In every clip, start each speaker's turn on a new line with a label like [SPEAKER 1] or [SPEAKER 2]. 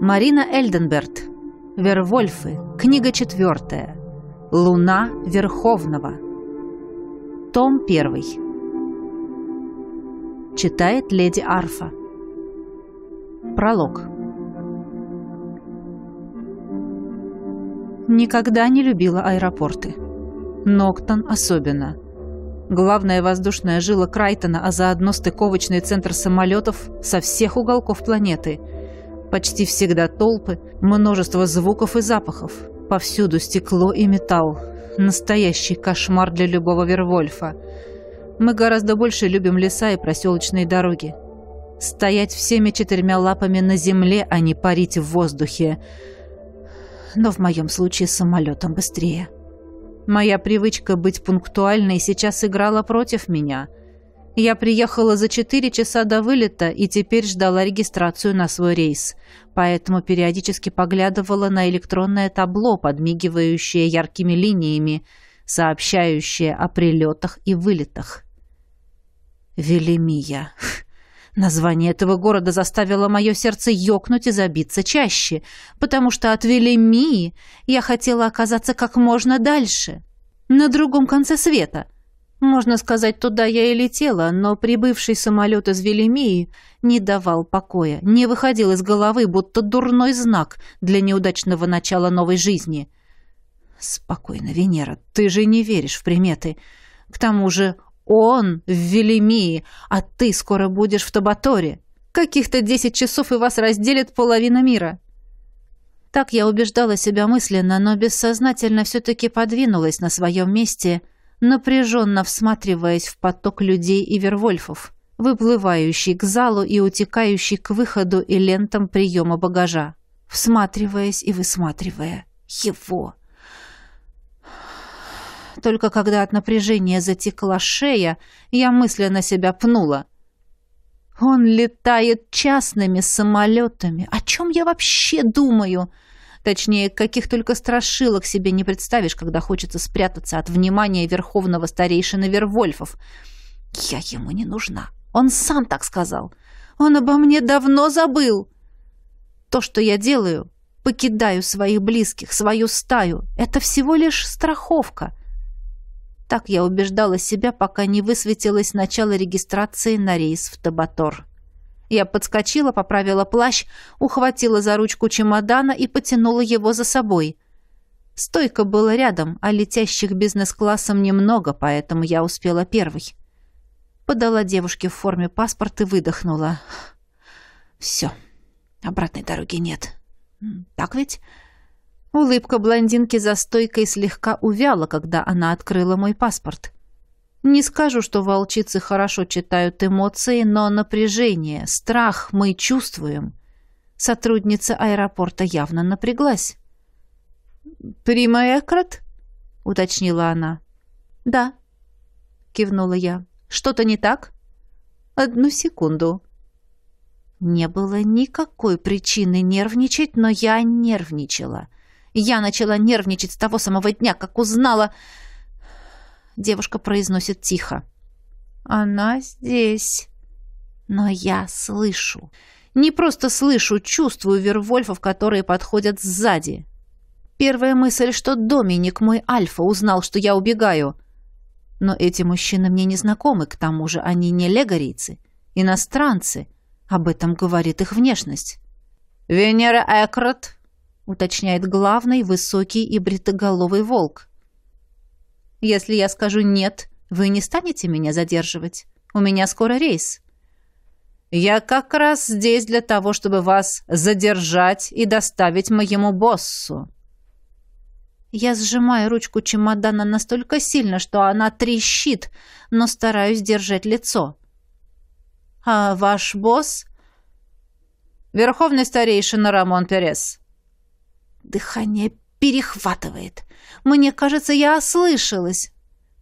[SPEAKER 1] Марина Эльденберт. Вервольфы. Книга четвертая. Луна Верховного. Том первый. Читает леди Арфа. Пролог. Никогда не любила аэропорты. Ноктон особенно. Главная воздушная жила Крайтона, а заодно стыковочный центр самолетов со всех уголков планеты – Почти всегда толпы, множество звуков и запахов. Повсюду стекло и металл. Настоящий кошмар для любого Вервольфа. Мы гораздо больше любим леса и проселочные дороги. Стоять всеми четырьмя лапами на земле, а не парить в воздухе. Но в моем случае самолетом быстрее. Моя привычка быть пунктуальной сейчас играла против меня – я приехала за 4 часа до вылета и теперь ждала регистрацию на свой рейс, поэтому периодически поглядывала на электронное табло, подмигивающее яркими линиями, сообщающее о прилетах и вылетах. Велимия. Название этого города заставило мое сердце ёкнуть и забиться чаще, потому что от Велимии я хотела оказаться как можно дальше, на другом конце света — можно сказать, туда я и летела, но прибывший самолет из Велимии не давал покоя, не выходил из головы, будто дурной знак для неудачного начала новой жизни. «Спокойно, Венера, ты же не веришь в приметы. К тому же он в Велимии, а ты скоро будешь в Табаторе. Каких-то десять часов и вас разделит половина мира». Так я убеждала себя мысленно, но бессознательно все-таки подвинулась на своем месте – напряженно всматриваясь в поток людей и вервольфов, выплывающий к залу и утекающий к выходу и лентам приема багажа, всматриваясь и высматривая его. Только когда от напряжения затекла шея, я мысленно себя пнула. Он летает частными самолетами. О чем я вообще думаю?» Точнее, каких только страшилок себе не представишь, когда хочется спрятаться от внимания верховного старейшины Вервольфов. Я ему не нужна. Он сам так сказал. Он обо мне давно забыл. То, что я делаю, покидаю своих близких, свою стаю, это всего лишь страховка. Так я убеждала себя, пока не высветилось начало регистрации на рейс в Табатор. Я подскочила, поправила плащ, ухватила за ручку чемодана и потянула его за собой. Стойка была рядом, а летящих бизнес-классом немного, поэтому я успела первой. Подала девушке в форме паспорт и выдохнула. «Все, обратной дороги нет. Так ведь?» Улыбка блондинки за стойкой слегка увяла, когда она открыла мой паспорт. Не скажу, что волчицы хорошо читают эмоции, но напряжение, страх мы чувствуем. Сотрудница аэропорта явно напряглась. «Прима Экрат?» — уточнила она. «Да», — кивнула я. «Что-то не так?» «Одну секунду». Не было никакой причины нервничать, но я нервничала. Я начала нервничать с того самого дня, как узнала девушка произносит тихо. «Она здесь». Но я слышу. Не просто слышу, чувствую вервольфов, которые подходят сзади. Первая мысль, что Доминик, мой альфа, узнал, что я убегаю. Но эти мужчины мне не знакомы, к тому же они не легорийцы, иностранцы. Об этом говорит их внешность. «Венера Экрот», — уточняет главный, высокий и бритоголовый волк. Если я скажу «нет», вы не станете меня задерживать. У меня скоро рейс». «Я как раз здесь для того, чтобы вас задержать и доставить моему боссу». Я сжимаю ручку чемодана настолько сильно, что она трещит, но стараюсь держать лицо. «А ваш босс?» «Верховный старейшина Рамон Перес». Дыхание перехватывает. Мне кажется, я ослышалась.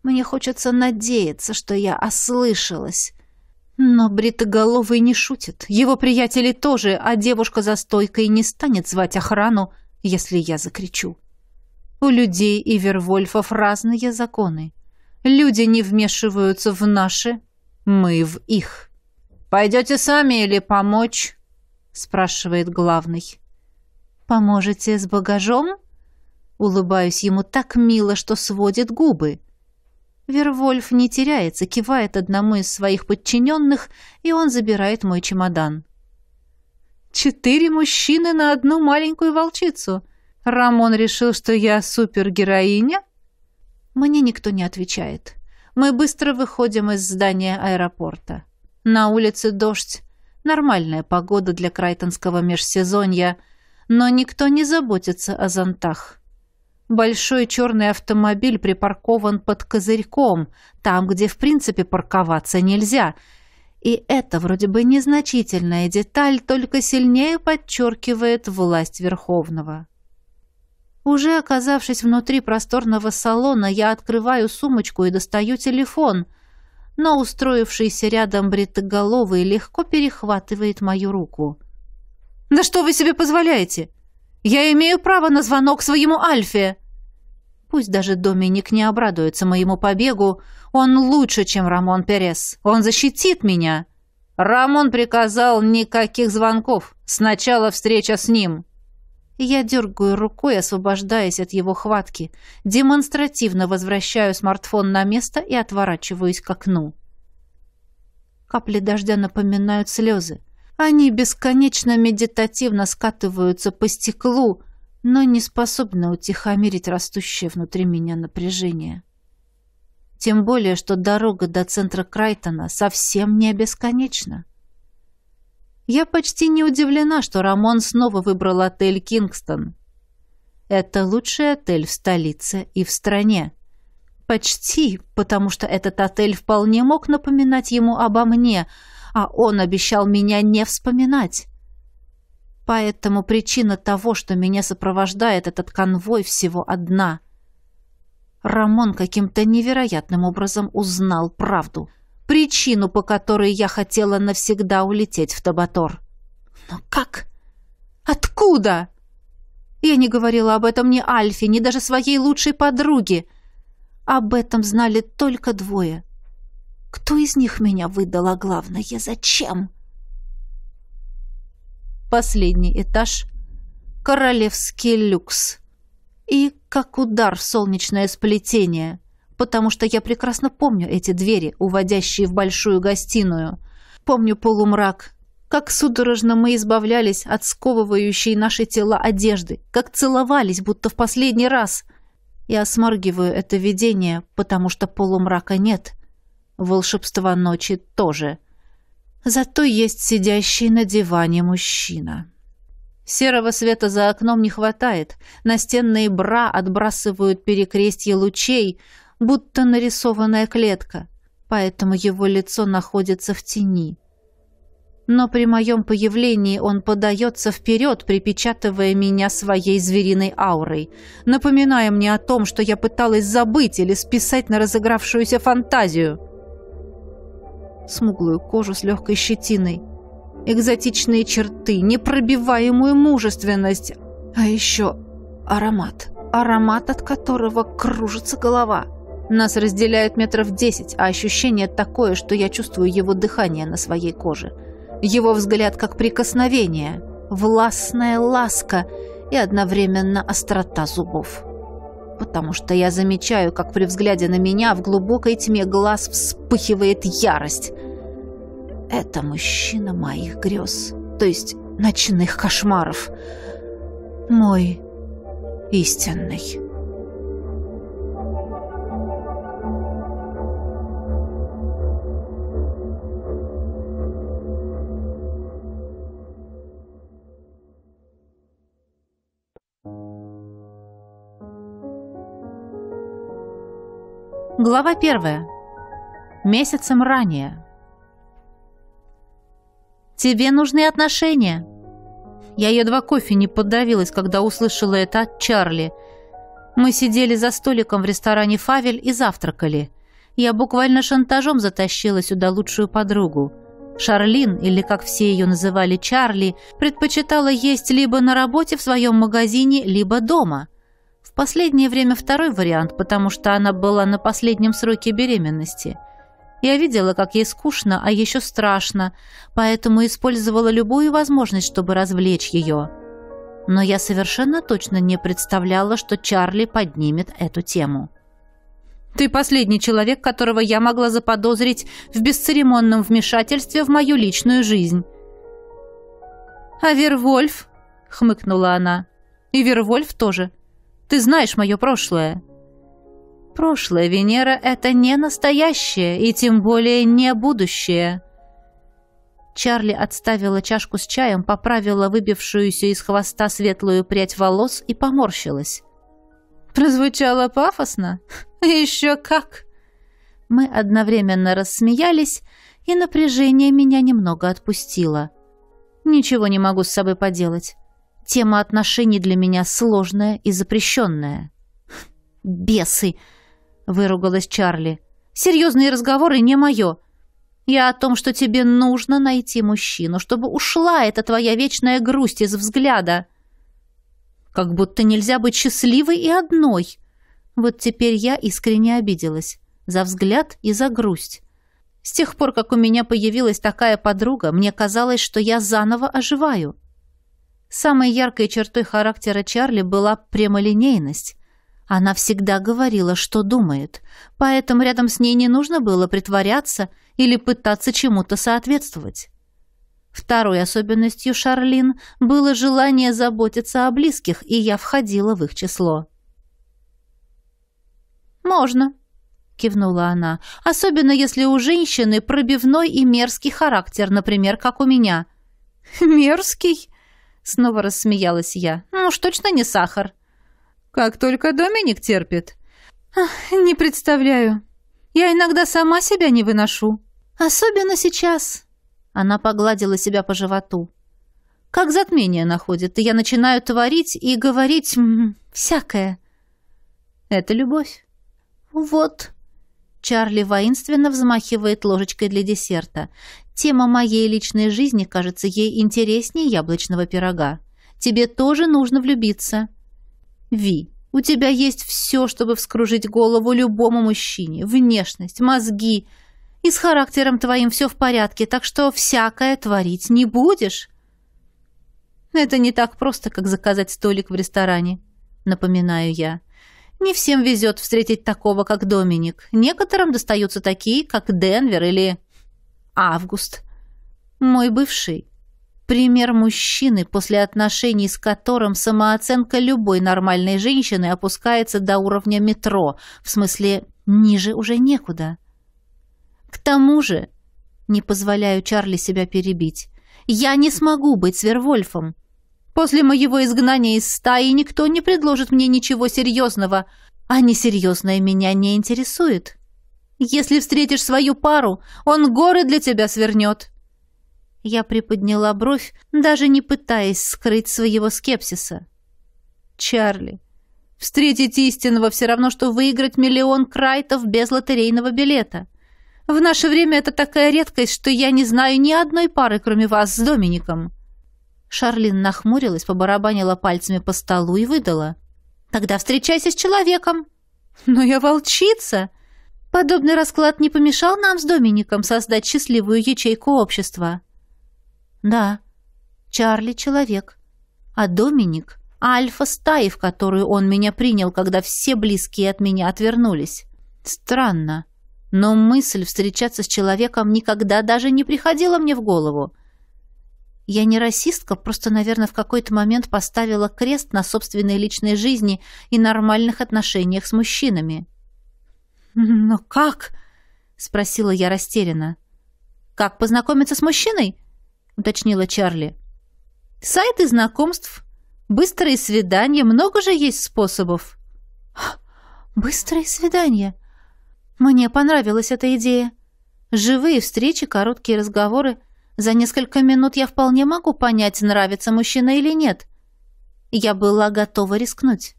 [SPEAKER 1] Мне хочется надеяться, что я ослышалась. Но Бритоголовый не шутит. Его приятели тоже, а девушка за стойкой не станет звать охрану, если я закричу. У людей и Вервольфов разные законы. Люди не вмешиваются в наши, мы в их. «Пойдете сами или помочь?» — спрашивает главный. «Поможете с багажом?» Улыбаюсь ему так мило, что сводит губы. Вервольф не теряется, кивает одному из своих подчиненных, и он забирает мой чемодан. «Четыре мужчины на одну маленькую волчицу!» Рамон решил, что я супергероиня? Мне никто не отвечает. Мы быстро выходим из здания аэропорта. На улице дождь. Нормальная погода для крайтонского межсезонья, но никто не заботится о зонтах. Большой черный автомобиль припаркован под козырьком, там, где в принципе парковаться нельзя. И это, вроде бы незначительная деталь только сильнее подчеркивает власть Верховного. Уже оказавшись внутри просторного салона, я открываю сумочку и достаю телефон, но устроившийся рядом бритоголовый легко перехватывает мою руку. «Да что вы себе позволяете?» Я имею право на звонок своему Альфе. Пусть даже Доминик не обрадуется моему побегу, он лучше, чем Рамон Перес. Он защитит меня. Рамон приказал никаких звонков. Сначала встреча с ним. Я дергаю рукой, освобождаясь от его хватки, демонстративно возвращаю смартфон на место и отворачиваюсь к окну. Капли дождя напоминают слезы. Они бесконечно медитативно скатываются по стеклу, но не способны утихомирить растущее внутри меня напряжение. Тем более, что дорога до центра Крайтона совсем не бесконечна. Я почти не удивлена, что Рамон снова выбрал отель «Кингстон». Это лучший отель в столице и в стране. Почти, потому что этот отель вполне мог напоминать ему обо мне – а он обещал меня не вспоминать. Поэтому причина того, что меня сопровождает этот конвой, всего одна. Рамон каким-то невероятным образом узнал правду. Причину, по которой я хотела навсегда улететь в Табатор. Но как? Откуда? Я не говорила об этом ни Альфе, ни даже своей лучшей подруге. Об этом знали только двое. Кто из них меня выдал, а главное, зачем? Последний этаж. Королевский люкс. И как удар в солнечное сплетение, потому что я прекрасно помню эти двери, уводящие в большую гостиную. Помню полумрак, как судорожно мы избавлялись от сковывающей наши тела одежды, как целовались, будто в последний раз. Я сморгиваю это видение, потому что полумрака нет — волшебства ночи тоже. Зато есть сидящий на диване мужчина. Серого света за окном не хватает, настенные бра отбрасывают перекрестье лучей, будто нарисованная клетка, поэтому его лицо находится в тени. Но при моем появлении он подается вперед, припечатывая меня своей звериной аурой, напоминая мне о том, что я пыталась забыть или списать на разыгравшуюся фантазию смуглую кожу с легкой щетиной, экзотичные черты, непробиваемую мужественность, а еще аромат, аромат, от которого кружится голова. Нас разделяет метров десять, а ощущение такое, что я чувствую его дыхание на своей коже. Его взгляд как прикосновение, властная ласка и одновременно острота зубов потому что я замечаю, как при взгляде на меня в глубокой тьме глаз вспыхивает ярость. Это мужчина моих грез, то есть ночных кошмаров. Мой истинный. Глава первая. Месяцем ранее. «Тебе нужны отношения!» Я едва кофе не поддавилась, когда услышала это от Чарли. Мы сидели за столиком в ресторане «Фавель» и завтракали. Я буквально шантажом затащила сюда лучшую подругу. Шарлин, или как все ее называли Чарли, предпочитала есть либо на работе в своем магазине, либо дома – последнее время второй вариант, потому что она была на последнем сроке беременности. Я видела, как ей скучно, а еще страшно, поэтому использовала любую возможность, чтобы развлечь ее. Но я совершенно точно не представляла, что Чарли поднимет эту тему. «Ты последний человек, которого я могла заподозрить в бесцеремонном вмешательстве в мою личную жизнь». «А Вервольф?» — хмыкнула она. «И Вервольф тоже. Ты знаешь мое прошлое». «Прошлое Венера — это не настоящее и тем более не будущее». Чарли отставила чашку с чаем, поправила выбившуюся из хвоста светлую прядь волос и поморщилась. «Прозвучало пафосно? Еще как!» Мы одновременно рассмеялись, и напряжение меня немного отпустило. «Ничего не могу с собой поделать. Тема отношений для меня сложная и запрещенная. «Бесы!» — выругалась Чарли. «Серьезные разговоры не мое. Я о том, что тебе нужно найти мужчину, чтобы ушла эта твоя вечная грусть из взгляда. Как будто нельзя быть счастливой и одной. Вот теперь я искренне обиделась. За взгляд и за грусть. С тех пор, как у меня появилась такая подруга, мне казалось, что я заново оживаю». Самой яркой чертой характера Чарли была прямолинейность. Она всегда говорила, что думает, поэтому рядом с ней не нужно было притворяться или пытаться чему-то соответствовать. Второй особенностью Шарлин было желание заботиться о близких, и я входила в их число. «Можно», — кивнула она, — «особенно если у женщины пробивной и мерзкий характер, например, как у меня». «Мерзкий?» Снова рассмеялась я. «Ну уж точно не сахар». «Как только Доминик терпит». Ах, «Не представляю. Я иногда сама себя не выношу. Особенно сейчас». Она погладила себя по животу. «Как затмение находит, и я начинаю творить и говорить м -м, всякое». «Это любовь». «Вот», Чарли воинственно взмахивает ложечкой для десерта. Тема моей личной жизни кажется ей интереснее яблочного пирога. Тебе тоже нужно влюбиться. Ви, у тебя есть все, чтобы вскружить голову любому мужчине. Внешность, мозги. И с характером твоим все в порядке, так что всякое творить не будешь. Это не так просто, как заказать столик в ресторане, напоминаю я. Не всем везет встретить такого, как Доминик. Некоторым достаются такие, как Денвер или Август. Мой бывший. Пример мужчины, после отношений с которым самооценка любой нормальной женщины опускается до уровня метро, в смысле ниже уже некуда. К тому же, не позволяю Чарли себя перебить, я не смогу быть Свервольфом. После моего изгнания из стаи никто не предложит мне ничего серьезного, а несерьезное меня не интересует. Если встретишь свою пару, он горы для тебя свернет». Я приподняла бровь, даже не пытаясь скрыть своего скепсиса. «Чарли, встретить истинного все равно, что выиграть миллион крайтов без лотерейного билета. В наше время это такая редкость, что я не знаю ни одной пары, кроме вас с Домиником». Шарлин нахмурилась, побарабанила пальцами по столу и выдала. «Тогда встречайся с человеком». «Но я волчица!» Подобный расклад не помешал нам с Домиником создать счастливую ячейку общества. Да, Чарли — человек, а Доминик — альфа-стаи, в которую он меня принял, когда все близкие от меня отвернулись. Странно, но мысль встречаться с человеком никогда даже не приходила мне в голову. Я не расистка, просто, наверное, в какой-то момент поставила крест на собственной личной жизни и нормальных отношениях с мужчинами. «Но как?» — спросила я растерянно. «Как познакомиться с мужчиной?» — уточнила Чарли. «Сайты знакомств, быстрые свидания, много же есть способов». «Быстрые свидания?» «Мне понравилась эта идея. Живые встречи, короткие разговоры. За несколько минут я вполне могу понять, нравится мужчина или нет. Я была готова рискнуть.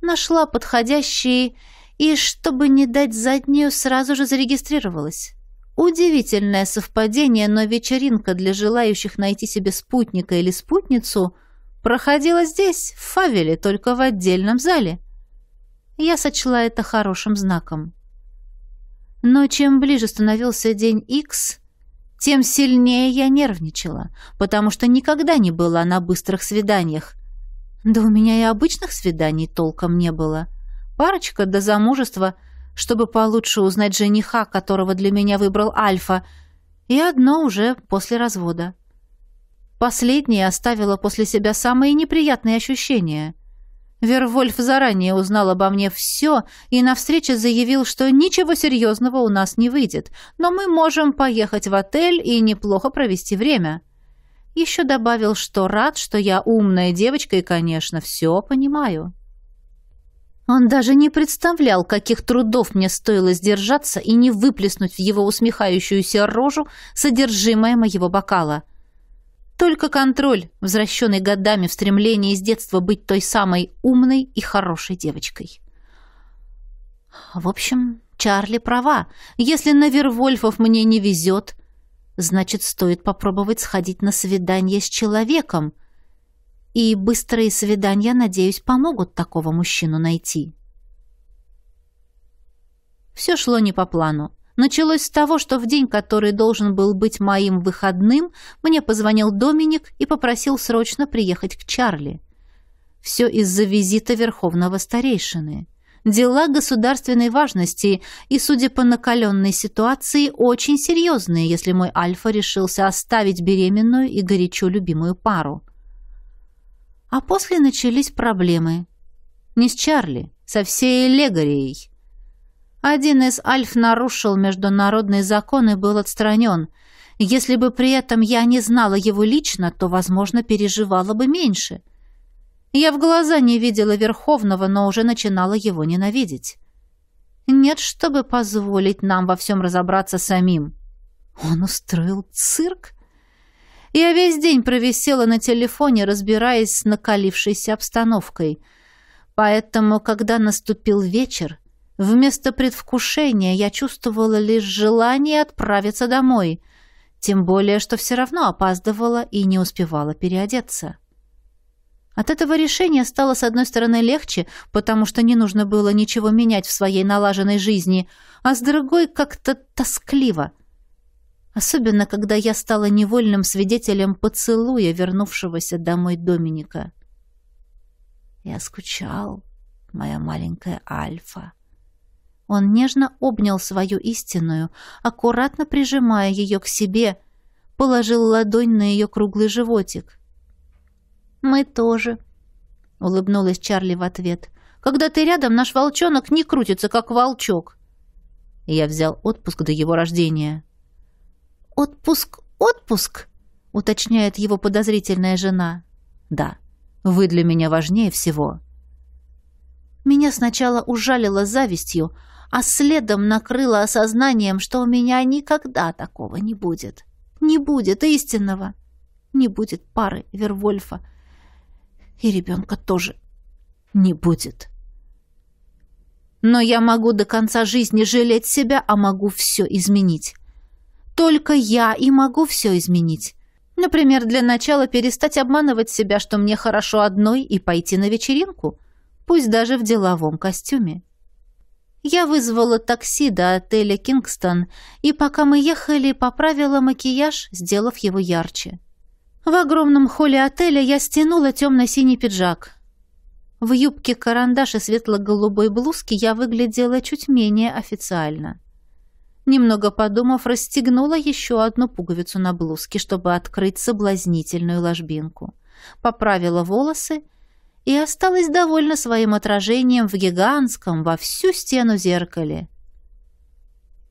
[SPEAKER 1] Нашла подходящие и, чтобы не дать заднюю, сразу же зарегистрировалась. Удивительное совпадение, но вечеринка для желающих найти себе спутника или спутницу проходила здесь, в Фавеле, только в отдельном зале. Я сочла это хорошим знаком. Но чем ближе становился день Икс, тем сильнее я нервничала, потому что никогда не была на быстрых свиданиях. Да у меня и обычных свиданий толком не было. — Парочка до замужества, чтобы получше узнать жениха, которого для меня выбрал Альфа, и одно уже после развода. Последнее оставило после себя самые неприятные ощущения. Вервольф заранее узнал обо мне все и на встрече заявил, что ничего серьезного у нас не выйдет, но мы можем поехать в отель и неплохо провести время. Еще добавил, что рад, что я умная девочка и, конечно, все понимаю. Он даже не представлял, каких трудов мне стоило сдержаться и не выплеснуть в его усмехающуюся рожу содержимое моего бокала. Только контроль, возвращенный годами в стремлении с детства быть той самой умной и хорошей девочкой. В общем, Чарли права. Если на Вервольфов мне не везет, значит, стоит попробовать сходить на свидание с человеком — и быстрые свидания, надеюсь, помогут такого мужчину найти. Все шло не по плану. Началось с того, что в день, который должен был быть моим выходным, мне позвонил Доминик и попросил срочно приехать к Чарли. Все из-за визита верховного старейшины. Дела государственной важности и, судя по накаленной ситуации, очень серьезные, если мой Альфа решился оставить беременную и горячо любимую пару. А после начались проблемы. Не с Чарли, со всей Легорией. Один из альф нарушил международные законы и был отстранен. Если бы при этом я не знала его лично, то, возможно, переживала бы меньше. Я в глаза не видела Верховного, но уже начинала его ненавидеть. Нет, чтобы позволить нам во всем разобраться самим. Он устроил цирк? Я весь день провисела на телефоне, разбираясь с накалившейся обстановкой. Поэтому, когда наступил вечер, вместо предвкушения я чувствовала лишь желание отправиться домой, тем более, что все равно опаздывала и не успевала переодеться. От этого решения стало, с одной стороны, легче, потому что не нужно было ничего менять в своей налаженной жизни, а с другой как-то тоскливо — особенно когда я стала невольным свидетелем поцелуя вернувшегося домой Доминика. Я скучал, моя маленькая Альфа. Он нежно обнял свою истинную, аккуратно прижимая ее к себе, положил ладонь на ее круглый животик. «Мы тоже», — улыбнулась Чарли в ответ. «Когда ты рядом, наш волчонок не крутится, как волчок». Я взял отпуск до его рождения, «Отпуск, отпуск?» — уточняет его подозрительная жена. «Да, вы для меня важнее всего». Меня сначала ужалило завистью, а следом накрыло осознанием, что у меня никогда такого не будет. Не будет истинного. Не будет пары Вервольфа. И ребенка тоже не будет. Но я могу до конца жизни жалеть себя, а могу все изменить. Только я и могу все изменить. Например, для начала перестать обманывать себя, что мне хорошо одной, и пойти на вечеринку, пусть даже в деловом костюме. Я вызвала такси до отеля «Кингстон», и пока мы ехали, поправила макияж, сделав его ярче. В огромном холле отеля я стянула темно-синий пиджак. В юбке карандаш и светло-голубой блузке я выглядела чуть менее официально. Немного подумав, расстегнула еще одну пуговицу на блузке, чтобы открыть соблазнительную ложбинку. Поправила волосы и осталась довольна своим отражением в гигантском во всю стену зеркале.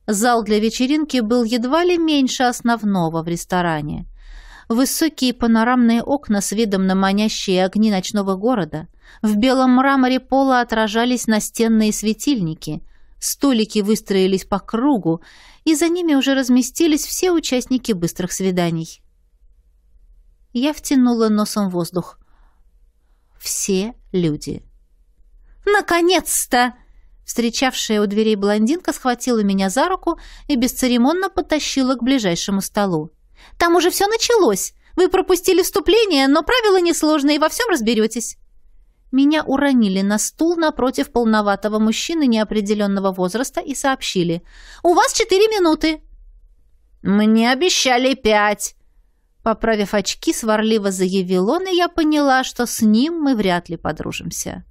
[SPEAKER 1] Зал для вечеринки был едва ли меньше основного в ресторане. Высокие панорамные окна с видом на манящие огни ночного города. В белом мраморе пола отражались настенные светильники столики выстроились по кругу, и за ними уже разместились все участники быстрых свиданий. Я втянула носом воздух. Все люди. «Наконец-то!» Встречавшая у дверей блондинка схватила меня за руку и бесцеремонно потащила к ближайшему столу. «Там уже все началось! Вы пропустили вступление, но правила несложные, во всем разберетесь!» Меня уронили на стул напротив полноватого мужчины неопределенного возраста и сообщили. «У вас четыре минуты!» «Мне обещали пять!» Поправив очки, сварливо заявил он, и я поняла, что с ним мы вряд ли подружимся.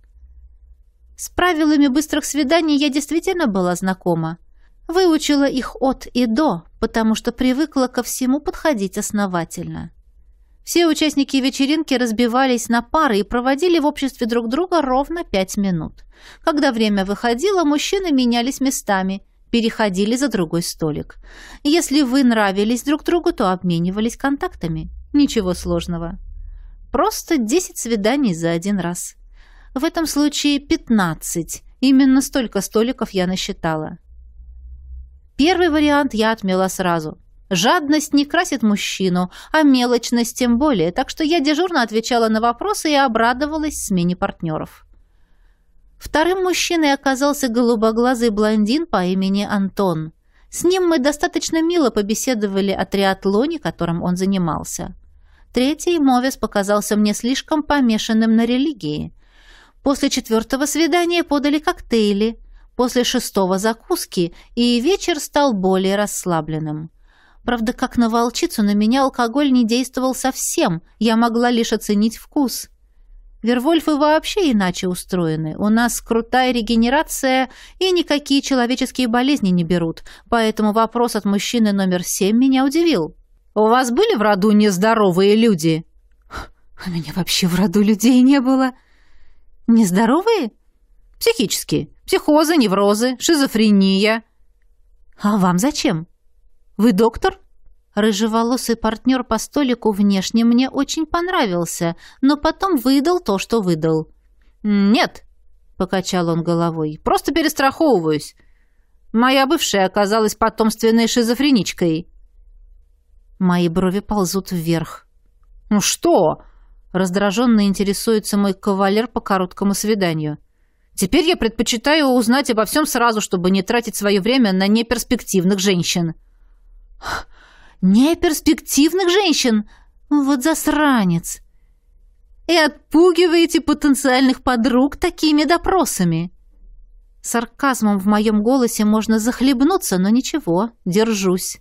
[SPEAKER 1] С правилами быстрых свиданий я действительно была знакома. Выучила их от и до, потому что привыкла ко всему подходить основательно. — все участники вечеринки разбивались на пары и проводили в обществе друг друга ровно пять минут. Когда время выходило, мужчины менялись местами, переходили за другой столик. Если вы нравились друг другу, то обменивались контактами. Ничего сложного. Просто 10 свиданий за один раз. В этом случае 15. Именно столько столиков я насчитала. Первый вариант я отмела сразу – Жадность не красит мужчину, а мелочность тем более, так что я дежурно отвечала на вопросы и обрадовалась смене партнеров. Вторым мужчиной оказался голубоглазый блондин по имени Антон. С ним мы достаточно мило побеседовали о триатлоне, которым он занимался. Третий мовес показался мне слишком помешанным на религии. После четвертого свидания подали коктейли, после шестого закуски, и вечер стал более расслабленным. Правда, как на волчицу, на меня алкоголь не действовал совсем, я могла лишь оценить вкус. Вервольфы вообще иначе устроены. У нас крутая регенерация, и никакие человеческие болезни не берут, поэтому вопрос от мужчины номер семь меня удивил. «У вас были в роду нездоровые люди?» «У меня вообще в роду людей не было». «Нездоровые?» «Психические. Психозы, неврозы, шизофрения». «А вам зачем?» Вы доктор?» Рыжеволосый партнер по столику внешне мне очень понравился, но потом выдал то, что выдал. «Нет», — покачал он головой, — «просто перестраховываюсь. Моя бывшая оказалась потомственной шизофреничкой». Мои брови ползут вверх. «Ну что?» — раздраженно интересуется мой кавалер по короткому свиданию. «Теперь я предпочитаю узнать обо всем сразу, чтобы не тратить свое время на неперспективных женщин». Неперспективных женщин? Вот засранец! И отпугиваете потенциальных подруг такими допросами!» Сарказмом в моем голосе можно захлебнуться, но ничего, держусь.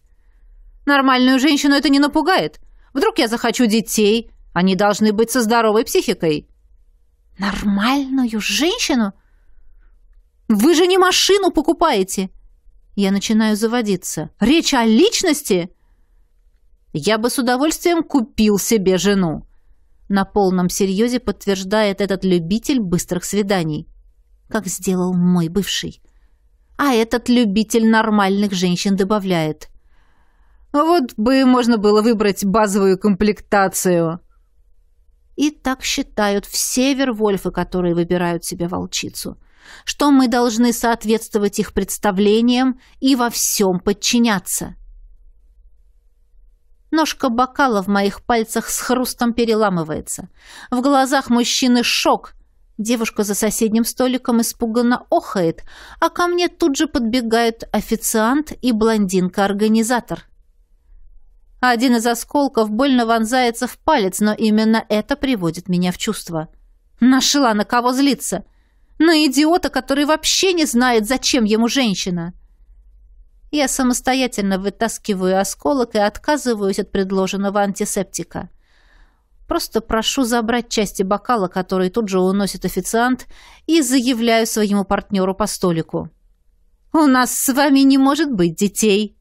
[SPEAKER 1] «Нормальную женщину это не напугает. Вдруг я захочу детей. Они должны быть со здоровой психикой». «Нормальную женщину? Вы же не машину покупаете!» Я начинаю заводиться. «Речь о личности?» «Я бы с удовольствием купил себе жену», — на полном серьезе подтверждает этот любитель быстрых свиданий. «Как сделал мой бывший». А этот любитель нормальных женщин добавляет. «Вот бы можно было выбрать базовую комплектацию», и так считают все вервольфы, которые выбирают себе волчицу что мы должны соответствовать их представлениям и во всем подчиняться. Ножка бокала в моих пальцах с хрустом переламывается. В глазах мужчины шок. Девушка за соседним столиком испуганно охает, а ко мне тут же подбегают официант и блондинка-организатор. Один из осколков больно вонзается в палец, но именно это приводит меня в чувство. Нашла на кого злиться. — на идиота, который вообще не знает, зачем ему женщина. Я самостоятельно вытаскиваю осколок и отказываюсь от предложенного антисептика. Просто прошу забрать части бокала, который тут же уносит официант, и заявляю своему партнеру по столику. «У нас с вами не может быть детей!»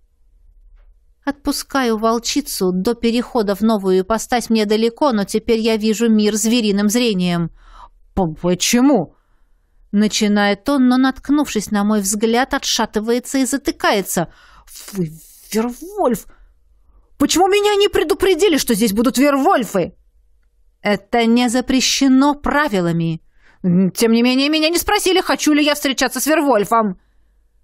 [SPEAKER 1] Отпускаю волчицу. До перехода в новую ипостась мне далеко, но теперь я вижу мир звериным зрением. «Почему?» Начинает он, но, наткнувшись на мой взгляд, отшатывается и затыкается. «Вы, Вервольф! Почему меня не предупредили, что здесь будут Вервольфы?» «Это не запрещено правилами». «Тем не менее, меня не спросили, хочу ли я встречаться с Вервольфом».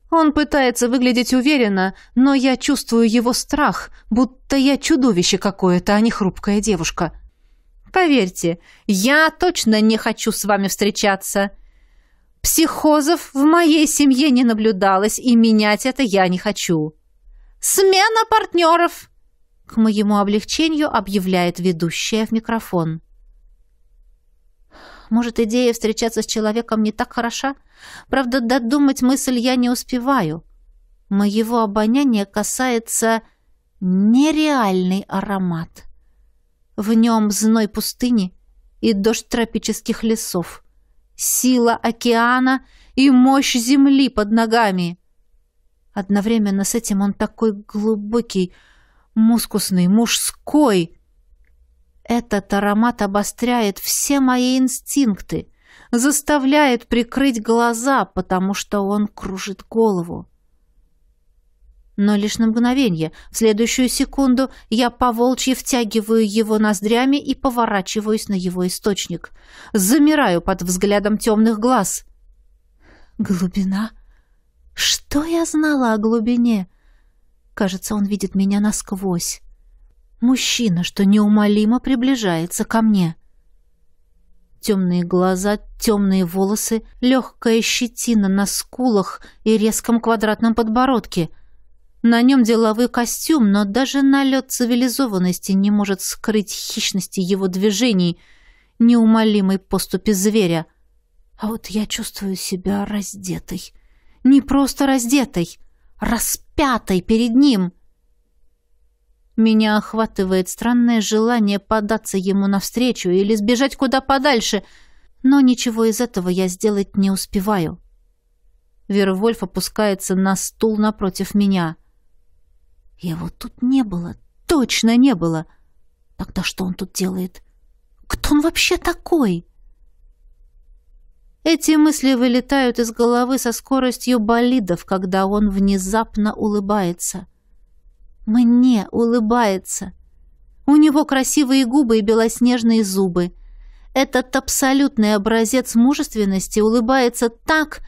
[SPEAKER 1] Он пытается выглядеть уверенно, но я чувствую его страх, будто я чудовище какое-то, а не хрупкая девушка. Поверьте, я точно не хочу с вами встречаться. Психозов в моей семье не наблюдалось, и менять это я не хочу. «Смена партнеров!» К моему облегчению объявляет ведущая в микрофон. Может, идея встречаться с человеком не так хороша? Правда, додумать мысль я не успеваю. Моего обоняния касается нереальный аромат. В нем зной пустыни и дождь тропических лесов сила океана и мощь земли под ногами. Одновременно с этим он такой глубокий, мускусный, мужской. Этот аромат обостряет все мои инстинкты, заставляет прикрыть глаза, потому что он кружит голову но лишь на мгновение. В следующую секунду я поволчьи втягиваю его ноздрями и поворачиваюсь на его источник. Замираю под взглядом темных глаз. Глубина? Что я знала о глубине? Кажется, он видит меня насквозь. Мужчина, что неумолимо приближается ко мне. Темные глаза, темные волосы, легкая щетина на скулах и резком квадратном подбородке — на нем деловой костюм, но даже налет цивилизованности не может скрыть хищности его движений, неумолимой поступи зверя. А вот я чувствую себя раздетой. Не просто раздетой, распятой перед ним. Меня охватывает странное желание податься ему навстречу или сбежать куда подальше, но ничего из этого я сделать не успеваю. Вервольф опускается на стул напротив меня — его тут не было, точно не было. Тогда что он тут делает? Кто он вообще такой? Эти мысли вылетают из головы со скоростью болидов, когда он внезапно улыбается. Мне улыбается. У него красивые губы и белоснежные зубы. Этот абсолютный образец мужественности улыбается так,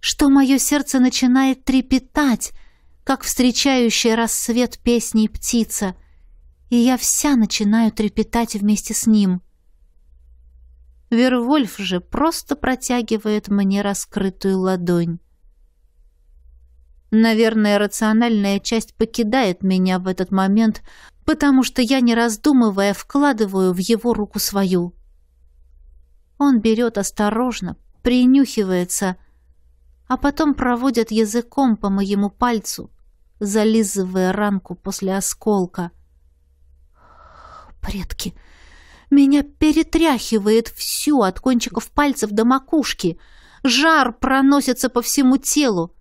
[SPEAKER 1] что мое сердце начинает трепетать, как встречающая рассвет песней птица, и я вся начинаю трепетать вместе с ним. Вервольф же просто протягивает мне раскрытую ладонь. Наверное, рациональная часть покидает меня в этот момент, потому что я, не раздумывая, вкладываю в его руку свою. Он берет осторожно, принюхивается, а потом проводит языком по моему пальцу, зализывая ранку после осколка. «Предки! Меня перетряхивает всю от кончиков пальцев до макушки. Жар проносится по всему телу,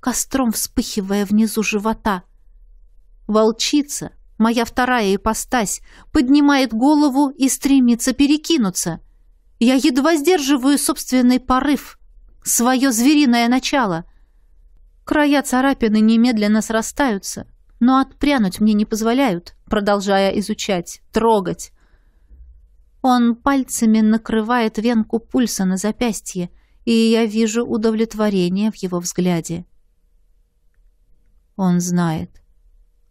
[SPEAKER 1] костром вспыхивая внизу живота. Волчица, моя вторая ипостась, поднимает голову и стремится перекинуться. Я едва сдерживаю собственный порыв, свое звериное начало. Края царапины немедленно срастаются, но отпрянуть мне не позволяют, продолжая изучать, трогать. Он пальцами накрывает венку пульса на запястье, и я вижу удовлетворение в его взгляде. Он знает.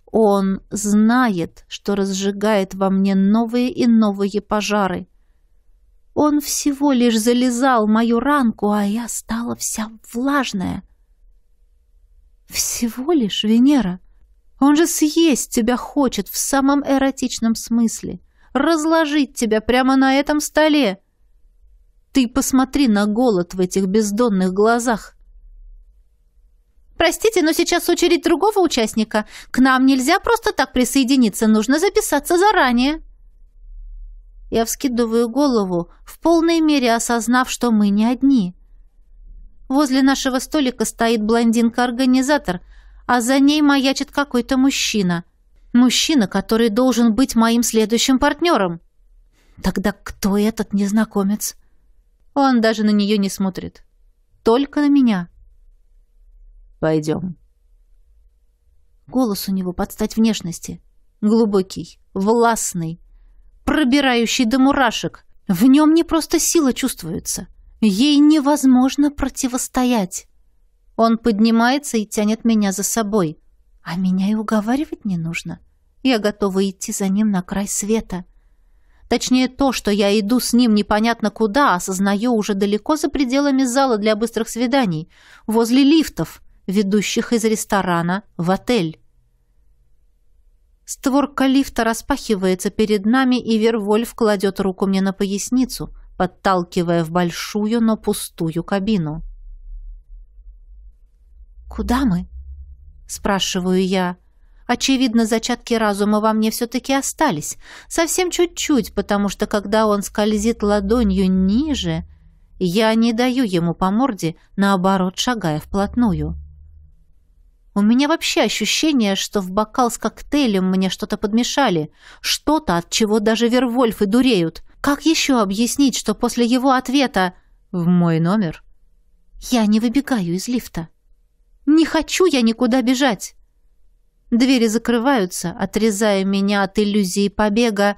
[SPEAKER 1] Он знает, что разжигает во мне новые и новые пожары. Он всего лишь залезал мою ранку, а я стала вся влажная — «Всего лишь, Венера? Он же съесть тебя хочет в самом эротичном смысле, разложить тебя прямо на этом столе. Ты посмотри на голод в этих бездонных глазах». «Простите, но сейчас очередь другого участника. К нам нельзя просто так присоединиться, нужно записаться заранее». Я вскидываю голову, в полной мере осознав, что мы не одни. Возле нашего столика стоит блондинка-организатор, а за ней маячит какой-то мужчина. Мужчина, который должен быть моим следующим партнером. Тогда кто этот незнакомец? Он даже на нее не смотрит. Только на меня. Пойдем. Голос у него под стать внешности. Глубокий, властный, пробирающий до мурашек. В нем не просто сила чувствуется — Ей невозможно противостоять. Он поднимается и тянет меня за собой. А меня и уговаривать не нужно. Я готова идти за ним на край света. Точнее, то, что я иду с ним непонятно куда, осознаю уже далеко за пределами зала для быстрых свиданий, возле лифтов, ведущих из ресторана в отель. Створка лифта распахивается перед нами, и Вервольф кладет руку мне на поясницу — подталкивая в большую, но пустую кабину. «Куда мы?» — спрашиваю я. Очевидно, зачатки разума во мне все-таки остались. Совсем чуть-чуть, потому что когда он скользит ладонью ниже, я не даю ему по морде, наоборот, шагая вплотную. У меня вообще ощущение, что в бокал с коктейлем мне что-то подмешали, что-то, от чего даже Вервольфы дуреют. Как еще объяснить, что после его ответа «в мой номер» я не выбегаю из лифта? Не хочу я никуда бежать. Двери закрываются, отрезая меня от иллюзии побега,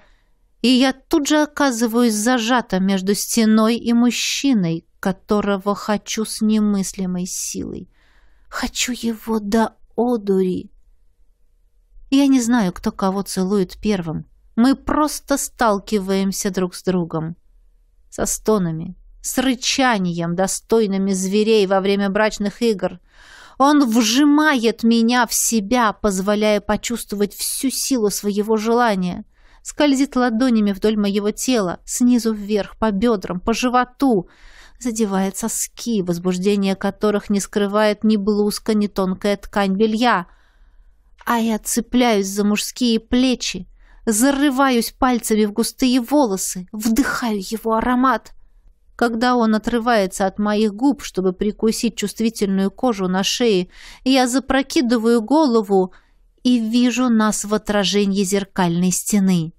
[SPEAKER 1] и я тут же оказываюсь зажата между стеной и мужчиной, которого хочу с немыслимой силой. Хочу его до одури. Я не знаю, кто кого целует первым. Мы просто сталкиваемся друг с другом. Со стонами, с рычанием, достойными зверей во время брачных игр. Он вжимает меня в себя, позволяя почувствовать всю силу своего желания. Скользит ладонями вдоль моего тела, снизу вверх, по бедрам, по животу. Задевает соски, возбуждение которых не скрывает ни блузка, ни тонкая ткань белья. А я цепляюсь за мужские плечи, зарываюсь пальцами в густые волосы, вдыхаю его аромат. Когда он отрывается от моих губ, чтобы прикусить чувствительную кожу на шее, я запрокидываю голову и вижу нас в отражении зеркальной стены.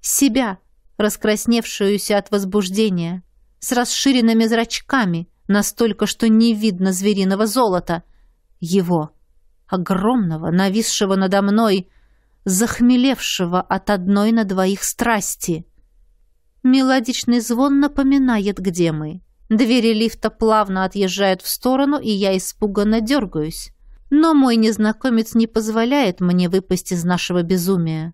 [SPEAKER 1] Себя, раскрасневшуюся от возбуждения, с расширенными зрачками, настолько, что не видно звериного золота. Его, огромного, нависшего надо мной, — захмелевшего от одной на двоих страсти. Мелодичный звон напоминает, где мы. Двери лифта плавно отъезжают в сторону, и я испуганно дергаюсь. Но мой незнакомец не позволяет мне выпасть из нашего безумия.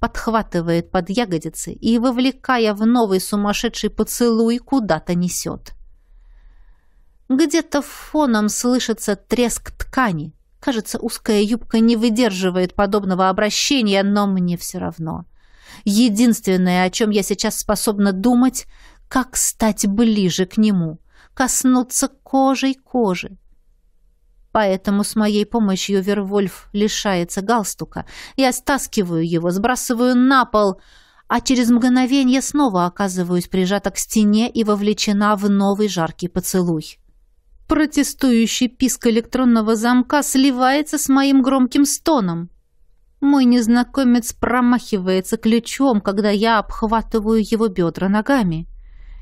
[SPEAKER 1] Подхватывает под ягодицы и, вовлекая в новый сумасшедший поцелуй, куда-то несет. Где-то фоном слышится треск ткани, Кажется, узкая юбка не выдерживает подобного обращения, но мне все равно. Единственное, о чем я сейчас способна думать, как стать ближе к нему, коснуться кожей кожи. Поэтому с моей помощью Вервольф лишается галстука. Я стаскиваю его, сбрасываю на пол, а через мгновение снова оказываюсь прижата к стене и вовлечена в новый жаркий поцелуй. Протестующий писк электронного замка сливается с моим громким стоном. Мой незнакомец промахивается ключом, когда я обхватываю его бедра ногами.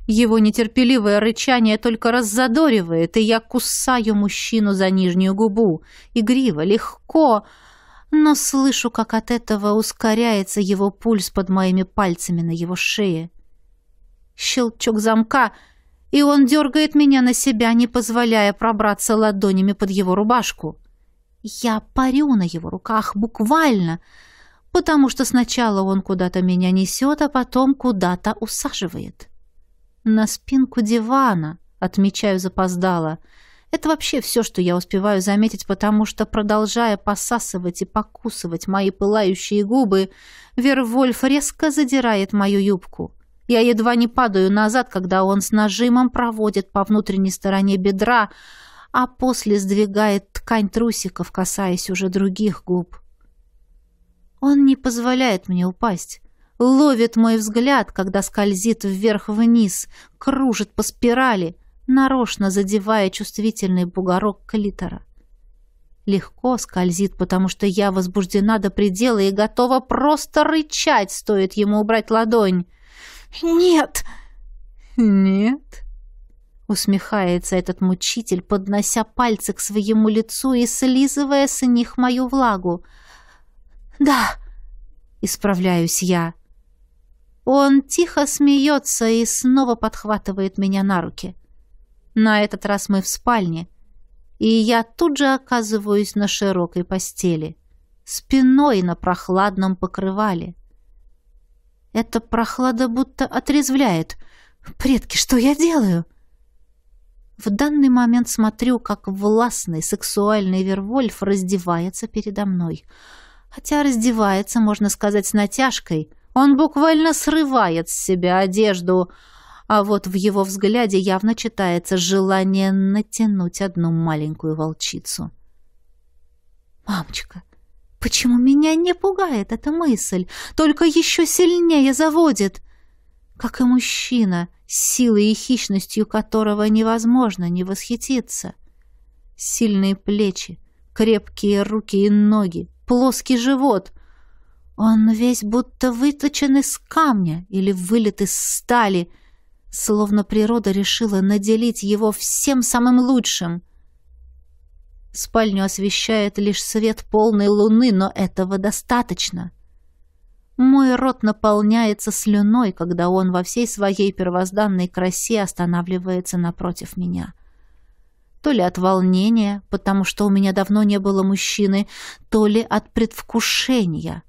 [SPEAKER 1] Его нетерпеливое рычание только раззадоривает, и я кусаю мужчину за нижнюю губу. Игриво, легко, но слышу, как от этого ускоряется его пульс под моими пальцами на его шее. Щелчок замка — и он дергает меня на себя, не позволяя пробраться ладонями под его рубашку. Я парю на его руках, буквально, потому что сначала он куда-то меня несет, а потом куда-то усаживает. На спинку дивана, отмечаю запоздало. Это вообще все, что я успеваю заметить, потому что, продолжая посасывать и покусывать мои пылающие губы, Вервольф резко задирает мою юбку — я едва не падаю назад, когда он с нажимом проводит по внутренней стороне бедра, а после сдвигает ткань трусиков, касаясь уже других губ. Он не позволяет мне упасть. Ловит мой взгляд, когда скользит вверх-вниз, кружит по спирали, нарочно задевая чувствительный бугорок клитора. Легко скользит, потому что я возбуждена до предела и готова просто рычать, стоит ему убрать ладонь. «Нет!» «Нет?» Усмехается этот мучитель, поднося пальцы к своему лицу и слизывая с них мою влагу. «Да!» Исправляюсь я. Он тихо смеется и снова подхватывает меня на руки. На этот раз мы в спальне, и я тут же оказываюсь на широкой постели, спиной на прохладном покрывале. Эта прохлада будто отрезвляет. «Предки, что я делаю?» В данный момент смотрю, как властный сексуальный Вервольф раздевается передо мной. Хотя раздевается, можно сказать, с натяжкой. Он буквально срывает с себя одежду, а вот в его взгляде явно читается желание натянуть одну маленькую волчицу. «Мамочка, Почему меня не пугает эта мысль? Только еще сильнее заводит. Как и мужчина, силой и хищностью которого невозможно не восхититься. Сильные плечи, крепкие руки и ноги, плоский живот. Он весь будто выточен из камня или вылет из стали, словно природа решила наделить его всем самым лучшим. Спальню освещает лишь свет полной луны, но этого достаточно. Мой рот наполняется слюной, когда он во всей своей первозданной красе останавливается напротив меня. То ли от волнения, потому что у меня давно не было мужчины, то ли от предвкушения.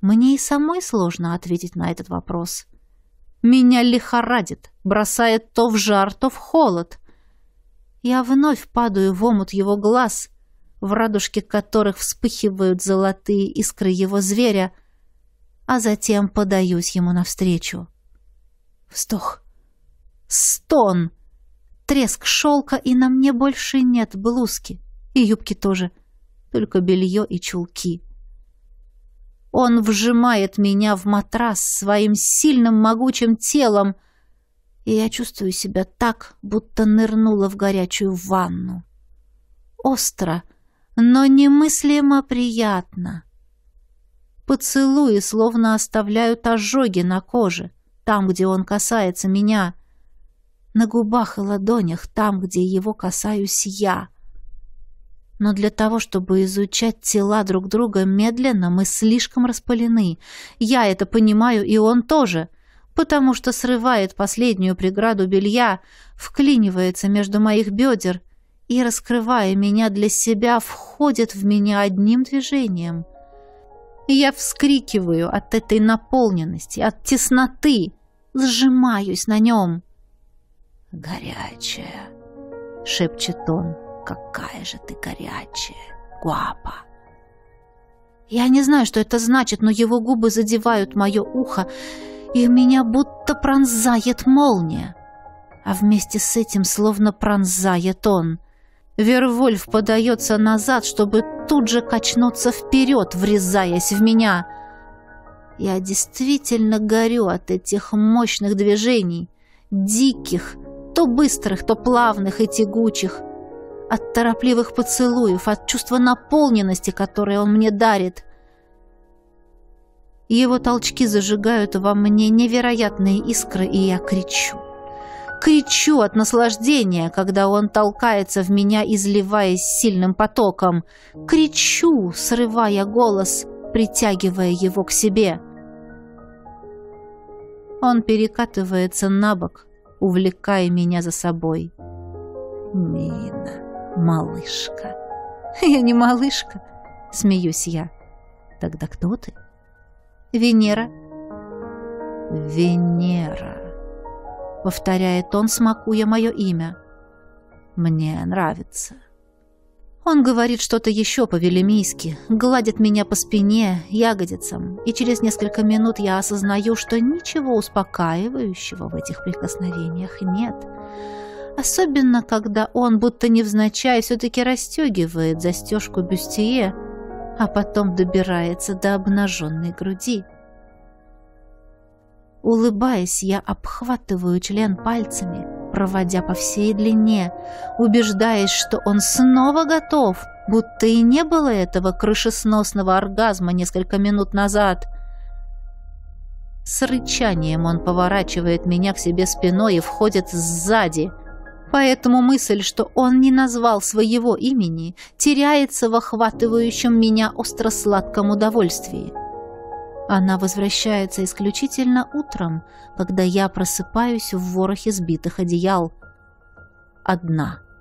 [SPEAKER 1] Мне и самой сложно ответить на этот вопрос. Меня лихорадит, бросает то в жар, то в холод. Я вновь падаю в омут его глаз, в радужке которых вспыхивают золотые искры его зверя, а затем подаюсь ему навстречу. Вздох. Стон. Треск шелка, и на мне больше нет блузки. И юбки тоже. Только белье и чулки. Он вжимает меня в матрас своим сильным могучим телом, и я чувствую себя так, будто нырнула в горячую ванну. Остро, но немыслимо приятно. Поцелуи словно оставляют ожоги на коже, там, где он касается меня, на губах и ладонях, там, где его касаюсь я. Но для того, чтобы изучать тела друг друга медленно, мы слишком распалены. Я это понимаю, и он тоже — потому что срывает последнюю преграду белья, вклинивается между моих бедер и, раскрывая меня для себя, входит в меня одним движением. Я вскрикиваю от этой наполненности, от тесноты, сжимаюсь на нем. «Горячая», — шепчет он, — «какая же ты горячая, гуапа!» Я не знаю, что это значит, но его губы задевают мое ухо, и меня будто пронзает молния. А вместе с этим словно пронзает он. Вервольф подается назад, чтобы тут же качнуться вперед, врезаясь в меня. Я действительно горю от этих мощных движений, диких, то быстрых, то плавных и тягучих, от торопливых поцелуев, от чувства наполненности, которое он мне дарит — его толчки зажигают во мне невероятные искры, и я кричу. Кричу от наслаждения, когда он толкается в меня, изливаясь сильным потоком. Кричу, срывая голос, притягивая его к себе. Он перекатывается на бок, увлекая меня за собой. Мина, малышка!» «Я не малышка!» — смеюсь я. «Тогда кто ты?» Венера. Венера. Повторяет он, смакуя мое имя. Мне нравится. Он говорит что-то еще по-велемийски, гладит меня по спине, ягодицам, и через несколько минут я осознаю, что ничего успокаивающего в этих прикосновениях нет. Особенно, когда он, будто невзначай, все-таки расстегивает застежку бюстие, а потом добирается до обнаженной груди. Улыбаясь, я обхватываю член пальцами, проводя по всей длине, убеждаясь, что он снова готов, будто и не было этого крышесносного оргазма несколько минут назад. С рычанием он поворачивает меня к себе спиной и входит сзади, Поэтому мысль, что он не назвал своего имени, теряется в охватывающем меня остро-сладком удовольствии. Она возвращается исключительно утром, когда я просыпаюсь в ворохе сбитых одеял. Одна.